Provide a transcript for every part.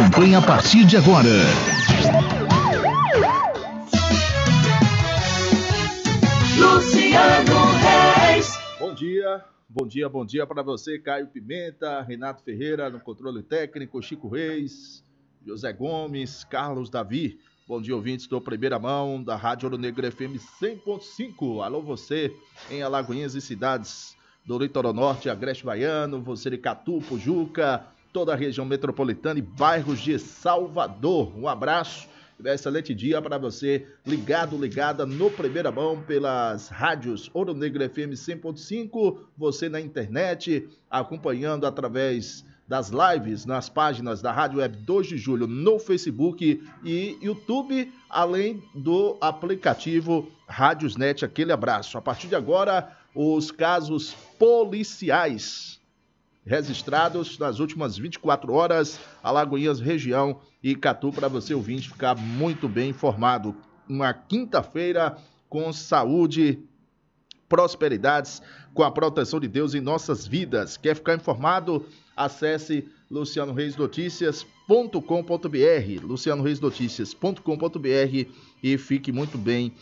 acompanhe a partir de agora. Luciano Reis. Bom dia, bom dia, bom dia para você, Caio Pimenta, Renato Ferreira no controle técnico, Chico Reis, José Gomes, Carlos Davi. Bom dia, ouvintes do Primeira Mão da Rádio Ouro Negro FM 100.5. Alô, você em Alagoinhas e cidades do Litoral Norte, Agreste Baiano, você de Catu, Pujuca, toda a região metropolitana e bairros de Salvador. Um abraço e um excelente dia para você, ligado, ligada no Primeira Mão pelas rádios Ouro Negro FM 100.5, você na internet, acompanhando através das lives nas páginas da Rádio Web 2 de Julho no Facebook e YouTube, além do aplicativo Rádiosnet. Aquele abraço. A partir de agora, os casos policiais registrados nas últimas 24 horas, Alagoinhas região e Catu, para você ouvinte ficar muito bem informado. Uma quinta-feira com saúde, prosperidades, com a proteção de Deus em nossas vidas. Quer ficar informado? Acesse lucianoreisnoticias.com.br, lucianoreisnoticias.com.br e fique muito bem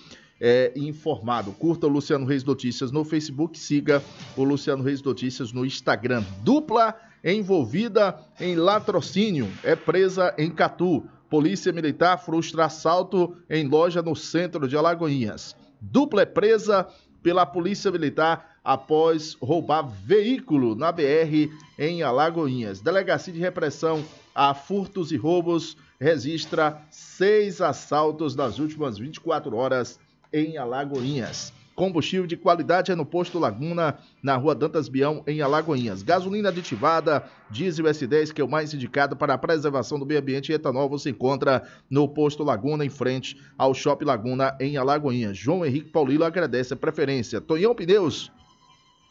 é, informado. Curta o Luciano Reis Notícias no Facebook, siga o Luciano Reis Notícias no Instagram. Dupla envolvida em latrocínio é presa em Catu. Polícia Militar frustra assalto em loja no centro de Alagoinhas. Dupla é presa pela Polícia Militar após roubar veículo na BR em Alagoinhas. Delegacia de Repressão a Furtos e Roubos registra seis assaltos nas últimas 24 horas em Alagoinhas. Combustível de qualidade é no posto Laguna, na rua Dantas Bião, em Alagoinhas. Gasolina aditivada, diesel S10, que é o mais indicado para a preservação do meio ambiente e etanol, você encontra no posto Laguna, em frente ao Shopping Laguna, em Alagoinhas. João Henrique Paulino agradece a preferência. Tonhão Pneus,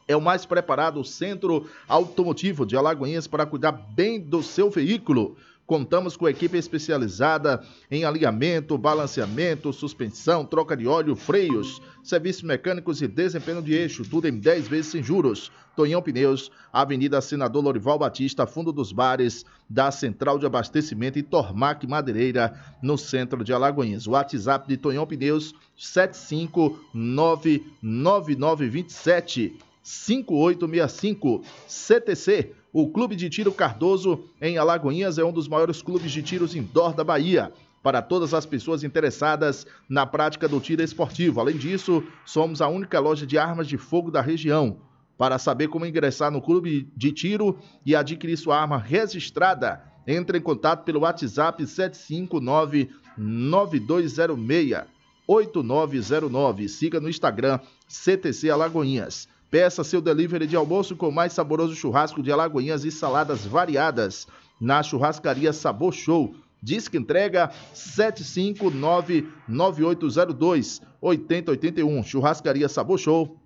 é o mais preparado centro automotivo de Alagoinhas para cuidar bem do seu veículo. Contamos com equipe especializada em alinhamento, balanceamento, suspensão, troca de óleo, freios, serviços mecânicos e desempenho de eixo, tudo em 10 vezes sem juros. Tonhão Pneus, Avenida Senador Lorival Batista, fundo dos bares da Central de Abastecimento e Tormac Madeireira, no centro de Alagoinhas. O WhatsApp de Tonhão Pneus, 7599927 5865. CTC, o Clube de Tiro Cardoso em Alagoinhas é um dos maiores clubes de tiros indoor da Bahia. Para todas as pessoas interessadas na prática do tiro esportivo. Além disso, somos a única loja de armas de fogo da região. Para saber como ingressar no clube de tiro e adquirir sua arma registrada, entre em contato pelo WhatsApp 759 9206 8909. Siga no Instagram CTC Alagoinhas. Peça seu delivery de almoço com mais saboroso churrasco de alagoinhas e saladas variadas na churrascaria Sabor Show. Disque entrega 759-9802-8081. Churrascaria Sabor Show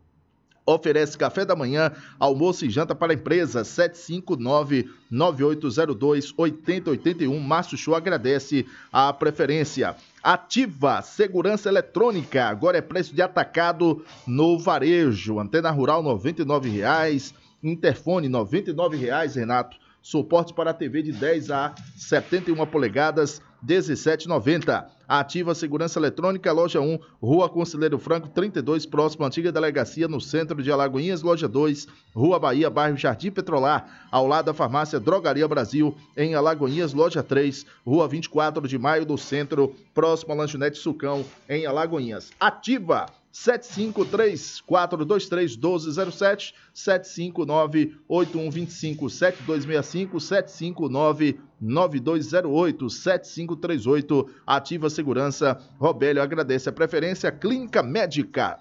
oferece café da manhã, almoço e janta para a empresa 759-9802-8081. Márcio Show agradece a preferência. Ativa Segurança Eletrônica, agora é preço de atacado no varejo. Antena Rural R$ 99,00, Interfone R$ 99,00, Renato. Suporte para TV de 10 a 71 polegadas 1790. Ativa Segurança Eletrônica, loja 1, Rua Conselheiro Franco, 32, próximo à antiga delegacia, no centro de Alagoinhas, loja 2, Rua Bahia, bairro Jardim Petrolar, ao lado da farmácia Drogaria Brasil, em Alagoinhas, loja 3, Rua 24 de Maio, do centro, próximo à lanchonete Sucão, em Alagoinhas. Ativa! 753-423-1207, 759-8125-7265, 759 9208-7538. Ativa Segurança. Robélio agradece a preferência. Clínica Médica.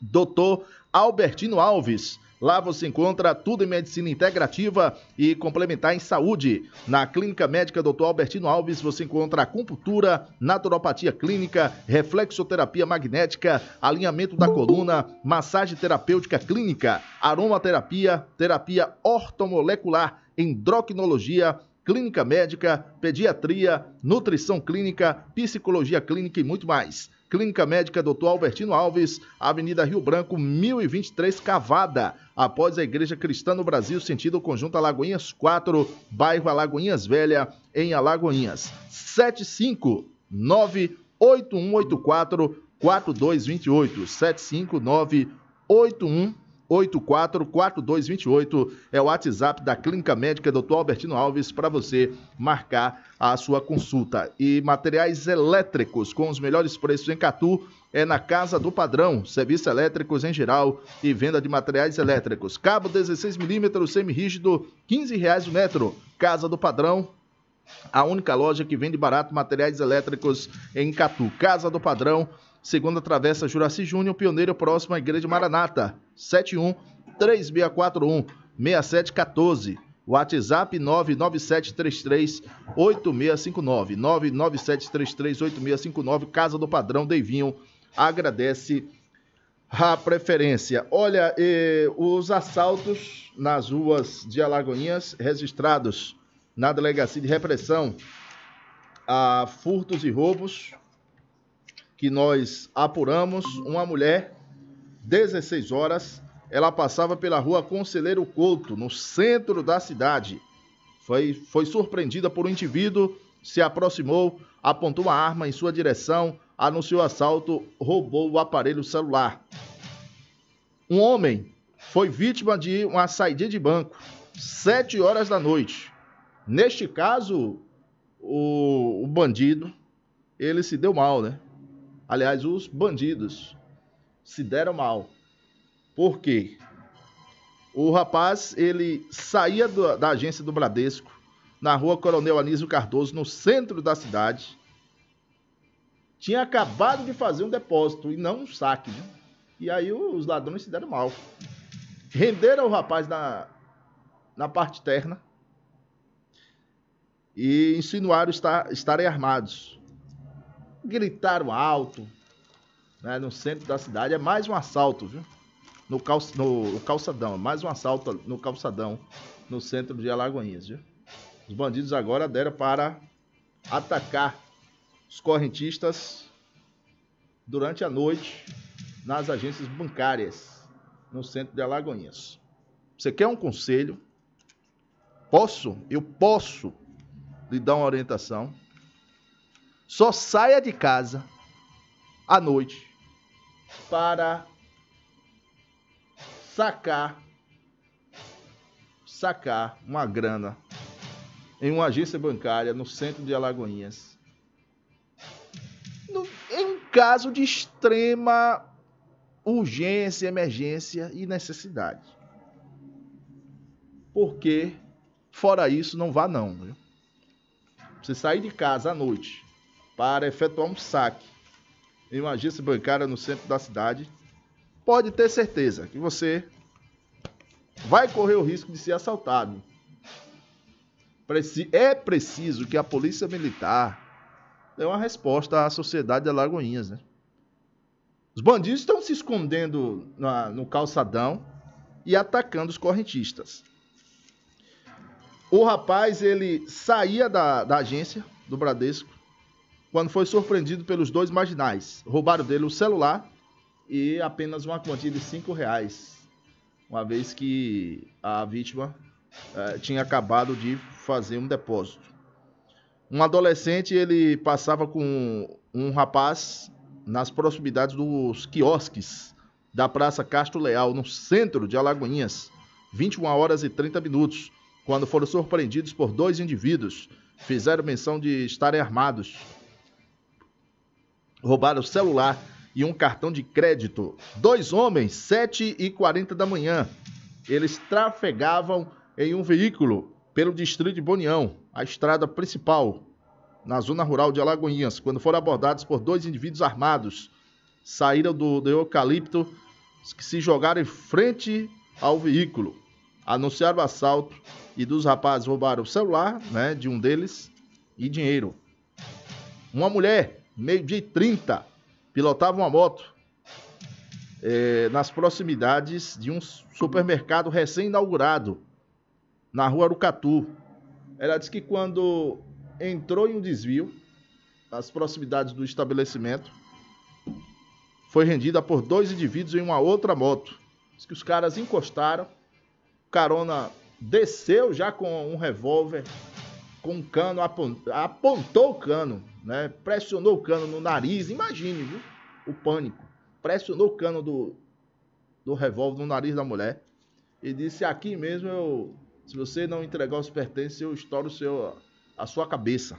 Doutor Albertino Alves. Lá você encontra tudo em medicina integrativa e complementar em saúde. Na Clínica Médica Dr. Albertino Alves você encontra acupuntura, naturopatia clínica, reflexoterapia magnética, alinhamento da coluna, massagem terapêutica clínica, aromaterapia, terapia ortomolecular, endocrinologia, clínica médica, pediatria, nutrição clínica, psicologia clínica e muito mais. Clínica Médica Dr. Albertino Alves, Avenida Rio Branco, 1023 Cavada, após a Igreja Cristã no Brasil, sentido Conjunto Alagoinhas 4, bairro Alagoinhas Velha, em Alagoinhas. 759 8184 4228 759 844228 é o WhatsApp da Clínica Médica Dr. Albertino Alves para você marcar a sua consulta. E materiais elétricos com os melhores preços em Catu é na Casa do Padrão, serviços elétricos em geral e venda de materiais elétricos. Cabo 16mm semi-rígido, R$ 15,00 o metro. Casa do Padrão, a única loja que vende barato materiais elétricos em Catu. Casa do Padrão, Segunda Travessa Juraci Júnior, Pioneiro próximo à Igreja Maranata, 71 3641 6714. WhatsApp 997338659, 997338659, Casa do Padrão Deivinho. Agradece a preferência. Olha, eh, os assaltos nas ruas de Alagoinhas registrados na Delegacia de Repressão a furtos e roubos que nós apuramos, uma mulher, 16 horas, ela passava pela rua Conselheiro Couto, no centro da cidade. Foi, foi surpreendida por um indivíduo, se aproximou, apontou uma arma em sua direção, anunciou assalto, roubou o aparelho celular. Um homem foi vítima de uma saída de banco, 7 horas da noite. Neste caso, o, o bandido, ele se deu mal, né? aliás, os bandidos, se deram mal. Por quê? O rapaz, ele saía do, da agência do Bradesco, na rua Coronel Anísio Cardoso, no centro da cidade. Tinha acabado de fazer um depósito e não um saque. Né? E aí os ladrões se deram mal. Renderam o rapaz na, na parte terna e insinuaram estar, estarem armados gritaram alto né, no centro da cidade. É mais um assalto, viu? No, calça, no calçadão, é mais um assalto no calçadão, no centro de Alagoinhas, viu? Os bandidos agora deram para atacar os correntistas durante a noite nas agências bancárias no centro de Alagoinhas. Você quer um conselho? Posso? Eu posso lhe dar uma orientação só saia de casa à noite para sacar sacar uma grana em uma agência bancária no centro de Alagoinhas. No, em um caso de extrema urgência, emergência e necessidade. Porque fora isso não vá não, viu? Você sair de casa à noite para efetuar um saque em uma agência bancária no centro da cidade, pode ter certeza que você vai correr o risco de ser assaltado. É preciso que a polícia militar dê uma resposta à sociedade de Alagoinhas, né? Os bandidos estão se escondendo na, no calçadão e atacando os correntistas. O rapaz, ele saía da, da agência do Bradesco quando foi surpreendido pelos dois marginais. Roubaram dele o celular e apenas uma quantia de cinco reais, uma vez que a vítima eh, tinha acabado de fazer um depósito. Um adolescente ele passava com um rapaz nas proximidades dos quiosques da Praça Castro Leal, no centro de Alagoinhas, 21 horas e 30 minutos, quando foram surpreendidos por dois indivíduos. Fizeram menção de estarem armados roubaram o celular e um cartão de crédito. Dois homens, 7 e 40 da manhã. Eles trafegavam em um veículo pelo distrito de Bonião, a estrada principal, na zona rural de Alagoinhas, quando foram abordados por dois indivíduos armados. Saíram do, do eucalipto que se jogaram em frente ao veículo. Anunciaram o assalto e dos rapazes roubaram o celular né, de um deles e dinheiro. Uma mulher meio-dia e 30, pilotava uma moto é, nas proximidades de um supermercado recém-inaugurado, na rua Arucatu. Ela disse que quando entrou em um desvio, nas proximidades do estabelecimento, foi rendida por dois indivíduos em uma outra moto. Diz que os caras encostaram, o carona desceu já com um revólver, com um cano, apontou, apontou o cano né? Pressionou o cano no nariz, imagine, viu? O pânico. Pressionou o cano do, do revólver no nariz da mulher e disse: Aqui mesmo eu. Se você não entregar os pertences, eu estouro seu, a sua cabeça.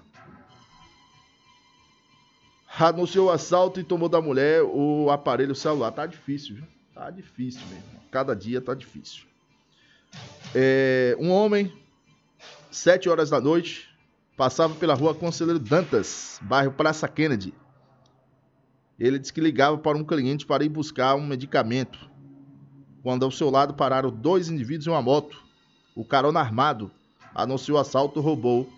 Anunciou o assalto e tomou da mulher o aparelho celular. Tá difícil, viu? Tá difícil mesmo. Cada dia tá difícil. É, um homem, sete horas da noite, Passava pela rua Conselheiro Dantas, bairro Praça Kennedy. Ele disse que ligava para um cliente para ir buscar um medicamento. Quando ao seu lado pararam dois indivíduos em uma moto. O carona armado anunciou o assalto e roubou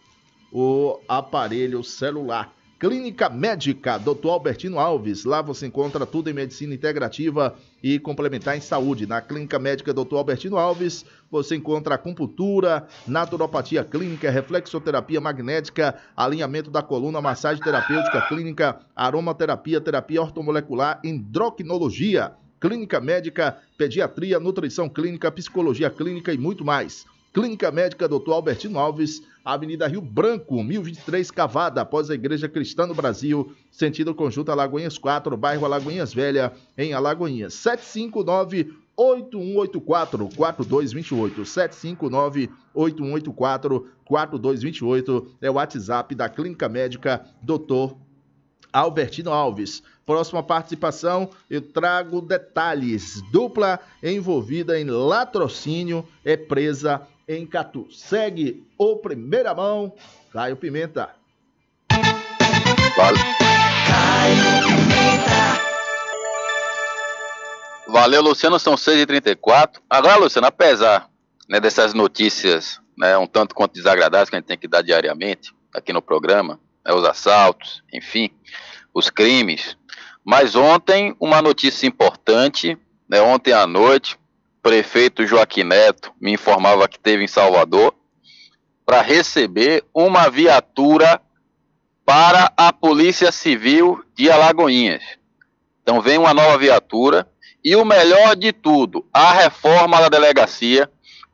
o aparelho celular. Clínica Médica, Dr. Albertino Alves. Lá você encontra tudo em medicina integrativa e complementar em saúde. Na Clínica Médica Dr. Albertino Alves, você encontra acupuntura, naturopatia clínica, reflexoterapia magnética, alinhamento da coluna, massagem terapêutica clínica, aromaterapia, terapia ortomolecular, endocrinologia, clínica médica, pediatria, nutrição clínica, psicologia clínica e muito mais. Clínica Médica Dr. Albertino Alves Avenida Rio Branco, 1023 Cavada, após a Igreja Cristã no Brasil, sentido conjunto Alagoinhas 4, bairro Alagoinhas Velha, em Alagoinhas. 759 8184-4228. 759-8184-4228 é o WhatsApp da Clínica Médica Dr. Albertino Alves. Próxima participação, eu trago detalhes. Dupla envolvida em latrocínio é presa em Catu. Segue o primeira mão, Caio Pimenta. Vale. Caio Pimenta. Valeu, Luciano. São 6h34. Agora, Luciano, apesar né, dessas notícias né, um tanto quanto desagradáveis que a gente tem que dar diariamente aqui no programa, né, os assaltos, enfim, os crimes. Mas ontem, uma notícia importante, né, ontem à noite, prefeito Joaquim Neto me informava que teve em Salvador, para receber uma viatura para a Polícia Civil de Alagoinhas. Então vem uma nova viatura e o melhor de tudo, a reforma da delegacia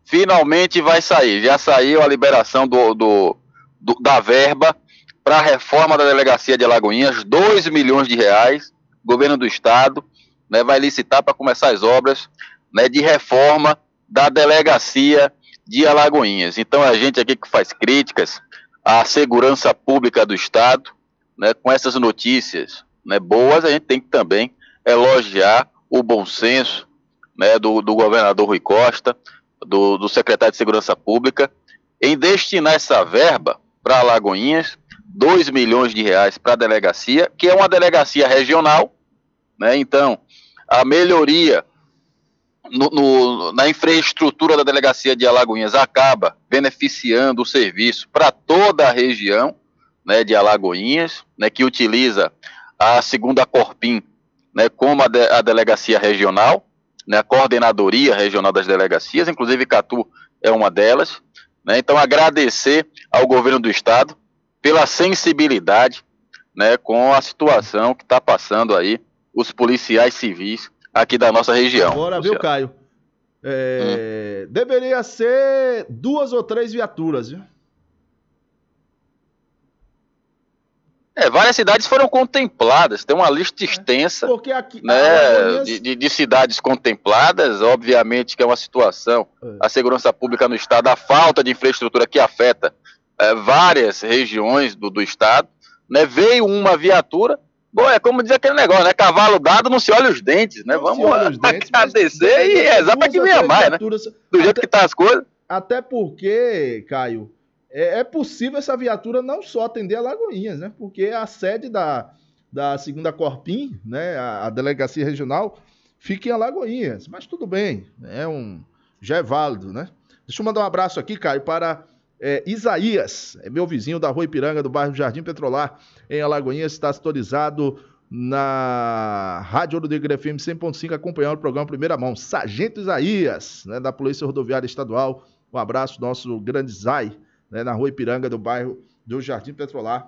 finalmente vai sair. Já saiu a liberação do, do, do da verba para a reforma da delegacia de Alagoinhas, 2 milhões de reais, governo do estado, né, vai licitar para começar as obras né, de reforma da delegacia de Alagoinhas. Então, a gente aqui que faz críticas à segurança pública do Estado, né, com essas notícias né, boas, a gente tem que também elogiar o bom senso né, do, do, governador Rui Costa, do, do, secretário de Segurança Pública, em destinar essa verba para Alagoinhas, 2 milhões de reais para a delegacia, que é uma delegacia regional, né, então a melhoria no, no, na infraestrutura da delegacia de Alagoinhas acaba beneficiando o serviço para toda a região né, de Alagoinhas, né, que utiliza a segunda Corpim né, como a, de, a delegacia regional, né, a coordenadoria regional das delegacias, inclusive Catu é uma delas. Né, então, agradecer ao governo do estado pela sensibilidade né, com a situação que está passando aí os policiais civis aqui da nossa região. Bora, viu, Caio? É, hum. Deveria ser duas ou três viaturas, viu? É, várias cidades foram contempladas, tem uma lista é, extensa aqui, né, de, de, de, cidades contempladas, obviamente que é uma situação, é. a segurança pública no estado, a falta de infraestrutura que afeta é, várias regiões do, do estado, né, veio uma viatura, Bom, é como diz aquele negócio, né? Cavalo dado não se olha os dentes, né? Não Vamos olha os dentes, agradecer e rezar é para que venha mais, né? Do jeito até, que tá as coisas. Até porque, Caio, é, é, possível essa viatura não só atender a Lagoinhas, né? Porque a sede da, da segunda Corpim, né? A, a delegacia regional, fica em Alagoinhas. Mas tudo bem, é um, já é válido, né? Deixa eu mandar um abraço aqui, Caio, para é, Isaías, é meu vizinho da Rua Ipiranga, do bairro Jardim Petrolar, em Alagoinhas, está sintonizado na Rádio Ouro Negro FM 100.5, acompanhando o programa Primeira Mão. Sargento Isaías, né, da Polícia Rodoviária Estadual, um abraço, nosso grande Zai, né, na Rua Ipiranga, do bairro do Jardim Petrolar.